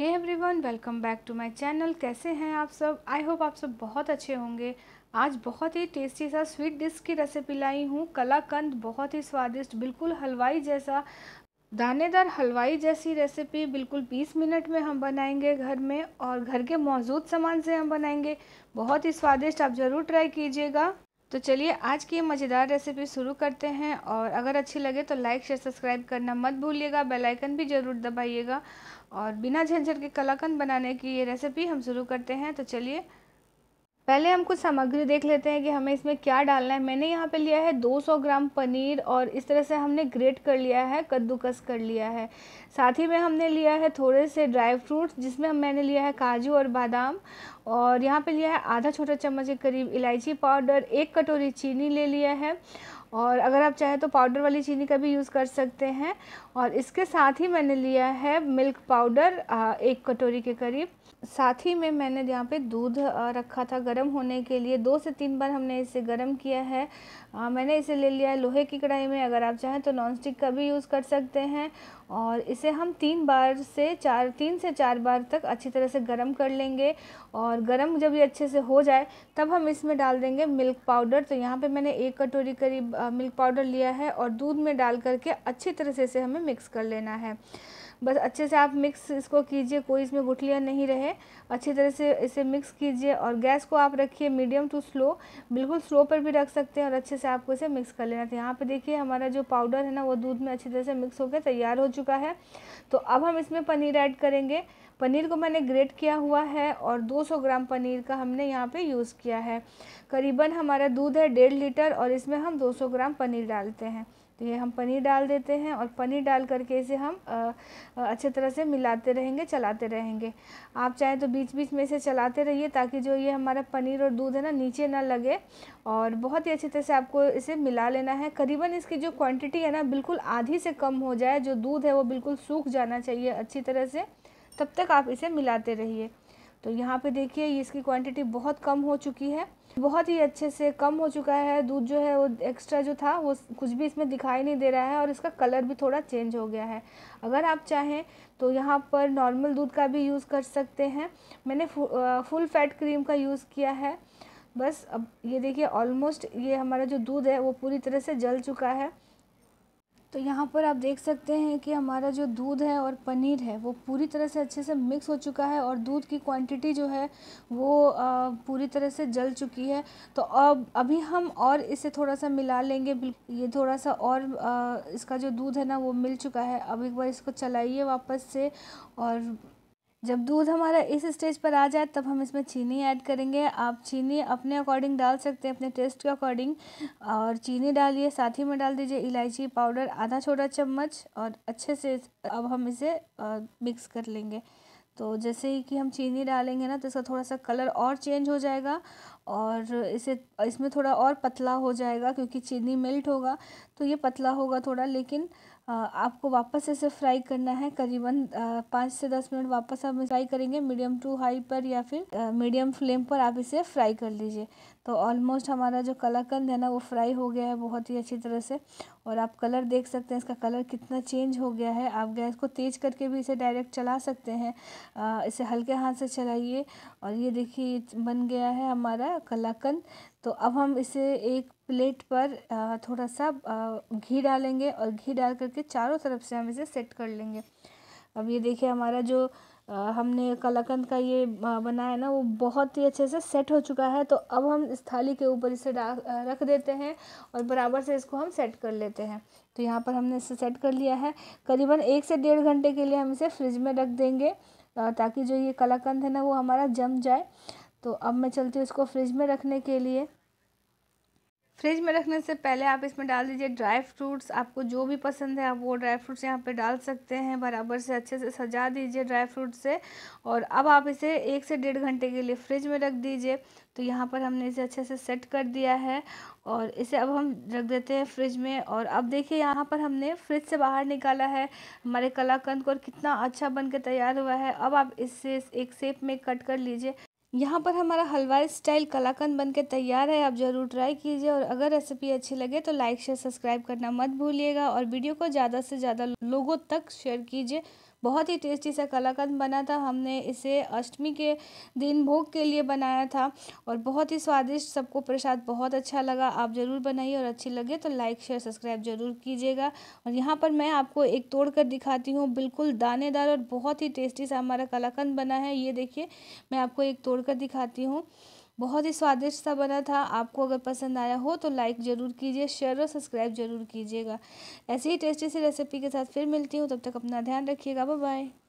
hey everyone welcome back to my channel कैसे हैं आप सब आई होप आप सब बहुत अच्छे होंगे आज बहुत ही टेस्टी सा स्वीट डिश की रेसिपी लाई हूँ कलाकंद बहुत ही स्वादिष्ट बिल्कुल हलवाई जैसा दानेदार हलवाई जैसी रेसिपी बिल्कुल 20 मिनट में हम बनाएंगे घर में और घर के मौजूद सामान से हम बनाएंगे बहुत ही स्वादिष्ट आप ज़रूर ट्राई कीजिएगा तो चलिए आज की मज़ेदार रेसिपी शुरू करते हैं और अगर अच्छी लगे तो लाइक शेयर सब्सक्राइब करना मत भूलिएगा बेल आइकन भी ज़रूर दबाइएगा और बिना झंझट के कलाकंद बनाने की ये रेसिपी हम शुरू करते हैं तो चलिए पहले हम कुछ सामग्री देख लेते हैं कि हमें इसमें क्या डालना है मैंने यहाँ पे लिया है 200 ग्राम पनीर और इस तरह से हमने ग्रेट कर लिया है कद्दूकस कर लिया है साथ ही में हमने लिया है थोड़े से ड्राई फ्रूट्स जिसमें हम मैंने लिया है काजू और बादाम और यहाँ पे लिया है आधा छोटा चम्मच के करीब इलायची पाउडर एक कटोरी चीनी ले लिया है और अगर आप चाहें तो पाउडर वाली चीनी का भी यूज़ कर सकते हैं और इसके साथ ही मैंने लिया है मिल्क पाउडर एक कटोरी के करीब साथ ही में मैंने यहाँ पे दूध रखा था गर्म होने के लिए दो से तीन बार हमने इसे गर्म किया है मैंने इसे ले लिया है लोहे की कढ़ाई में अगर आप चाहें तो नॉन स्टिक का भी यूज़ कर सकते हैं और इसे हम तीन बार से चार तीन से चार बार तक अच्छी तरह से गर्म कर लेंगे और गर्म जब ये अच्छे से हो जाए तब हम इसमें डाल देंगे मिल्क पाउडर तो यहाँ पर मैंने एक कटोरी करीब मिल्क पाउडर लिया है और दूध में डाल करके अच्छी तरह से इसे हमें मिक्स कर लेना है बस अच्छे से आप मिक्स इसको कीजिए कोई इसमें गुठलियाँ नहीं रहे अच्छी तरह से इसे मिक्स कीजिए और गैस को आप रखिए मीडियम टू स्लो बिल्कुल स्लो पर भी रख सकते हैं और अच्छे से आपको इसे मिक्स कर लेना था तो यहाँ पर देखिए हमारा जो पाउडर है ना वो दूध में अच्छी तरह से मिक्स होकर तैयार हो चुका है तो अब हम इसमें पनीर ऐड करेंगे पनीर को मैंने ग्रेट किया हुआ है और 200 ग्राम पनीर का हमने यहाँ पे यूज़ किया है करीबन हमारा दूध है डेढ़ लीटर और इसमें हम 200 ग्राम पनीर डालते हैं तो ये हम पनीर डाल देते हैं और पनीर डाल करके इसे हम अच्छे तरह से मिलाते रहेंगे चलाते रहेंगे आप चाहें तो बीच बीच में इसे चलाते रहिए ताकि जो ये हमारा पनीर और दूध है ना नीचे ना लगे और बहुत ही अच्छे तरह से आपको इसे मिला लेना है करीबन इसकी जो क्वांटिटी है ना बिल्कुल आधी से कम हो जाए जो दूध है वो बिल्कुल सूख जाना चाहिए अच्छी तरह से तब तक आप इसे मिलाते रहिए तो यहाँ पे देखिए इसकी क्वांटिटी बहुत कम हो चुकी है बहुत ही अच्छे से कम हो चुका है दूध जो है वो एक्स्ट्रा जो था वो कुछ भी इसमें दिखाई नहीं दे रहा है और इसका कलर भी थोड़ा चेंज हो गया है अगर आप चाहें तो यहाँ पर नॉर्मल दूध का भी यूज़ कर सकते हैं मैंने फुल फैट क्रीम का यूज़ किया है बस अब ये देखिए ऑलमोस्ट ये हमारा जो दूध है वो पूरी तरह से जल चुका है तो यहाँ पर आप देख सकते हैं कि हमारा जो दूध है और पनीर है वो पूरी तरह से अच्छे से मिक्स हो चुका है और दूध की क्वांटिटी जो है वो आ, पूरी तरह से जल चुकी है तो अब अभी हम और इसे थोड़ा सा मिला लेंगे ये थोड़ा सा और आ, इसका जो दूध है ना वो मिल चुका है अब एक बार इसको चलाइए वापस से और जब दूध हमारा इस स्टेज पर आ जाए तब हम इसमें चीनी ऐड करेंगे आप चीनी अपने अकॉर्डिंग डाल सकते हैं अपने टेस्ट के अकॉर्डिंग और चीनी डालिए साथ ही में डाल दीजिए इलायची पाउडर आधा छोटा चम्मच और अच्छे से अब हम इसे मिक्स कर लेंगे तो जैसे ही कि हम चीनी डालेंगे ना तो इसका थोड़ा सा कलर और चेंज हो जाएगा और इसे इसमें थोड़ा और पतला हो जाएगा क्योंकि चीनी मेल्ट होगा तो ये पतला होगा थोड़ा लेकिन आपको वापस इसे फ्राई करना है करीबन पाँच से दस मिनट वापस आप फ्राई करेंगे मीडियम टू हाई पर या फिर मीडियम फ्लेम पर आप इसे फ्राई कर लीजिए तो ऑलमोस्ट हमारा जो कलाकंद है ना वो फ्राई हो गया है बहुत ही अच्छी तरह से और आप कलर देख सकते हैं इसका कलर कितना चेंज हो गया है आप गैस को तेज़ करके भी इसे डायरेक्ट चला सकते हैं आ, इसे हल्के हाथ से चलाइए और ये देखिए बन गया है हमारा कलाकंद तो अब हम इसे एक प्लेट पर थोड़ा सा घी डालेंगे और घी डाल करके चारों तरफ से हम इसे सेट कर लेंगे अब ये देखिए हमारा जो हमने कलाकंद का ये बनाया ना वो बहुत ही अच्छे से सेट हो चुका है तो अब हम इस थाली के ऊपर इसे रख देते हैं और बराबर से इसको हम सेट कर लेते हैं तो यहाँ पर हमने इसे सेट कर लिया है करीबन एक से डेढ़ घंटे के लिए हम इसे फ्रिज में रख देंगे ताकि जो ये कलाकंद है ना वो हमारा जम जाए तो अब मैं चलती हूँ इसको फ्रिज में रखने के लिए फ्रिज में रखने से पहले आप इसमें डाल दीजिए ड्राई फ्रूट्स आपको जो भी पसंद है आप वो ड्राई फ्रूट्स यहाँ पे डाल सकते हैं बराबर से अच्छे से सजा दीजिए ड्राई फ्रूट से और अब आप इसे एक से डेढ़ घंटे के लिए फ्रिज में रख दीजिए तो यहाँ पर हमने इसे अच्छे से सेट कर दिया है और इसे अब हम रख देते हैं फ्रिज में और अब देखिए यहाँ पर हमने फ्रिज से बाहर निकाला है हमारे कलाकंद को और कितना अच्छा बन के तैयार हुआ है अब आप इसे एक सेप में कट कर लीजिए यहाँ पर हमारा हलवा स्टाइल कलाकंद के तैयार है आप ज़रूर ट्राई कीजिए और अगर रेसिपी अच्छी लगे तो लाइक शेयर सब्सक्राइब करना मत भूलिएगा और वीडियो को ज़्यादा से ज़्यादा लोगों तक शेयर कीजिए बहुत ही टेस्टी सा कलाकंद बना था हमने इसे अष्टमी के दिन भोग के लिए बनाया था और बहुत ही स्वादिष्ट सबको प्रसाद बहुत अच्छा लगा आप ज़रूर बनाइए और अच्छी लगे तो लाइक शेयर सब्सक्राइब ज़रूर कीजिएगा और यहाँ पर मैं आपको एक तोड़ कर दिखाती हूँ बिल्कुल दानेदार और बहुत ही टेस्टी सा हमारा कलाकंद बना है ये देखिए मैं आपको एक तोड़ कर दिखाती हूँ बहुत ही स्वादिष्ट सा बना था आपको अगर पसंद आया हो तो लाइक ज़रूर कीजिए शेयर और सब्सक्राइब ज़रूर कीजिएगा ऐसी ही टेस्टी सी रेसिपी के साथ फिर मिलती हूँ तब तक अपना ध्यान रखिएगा बाय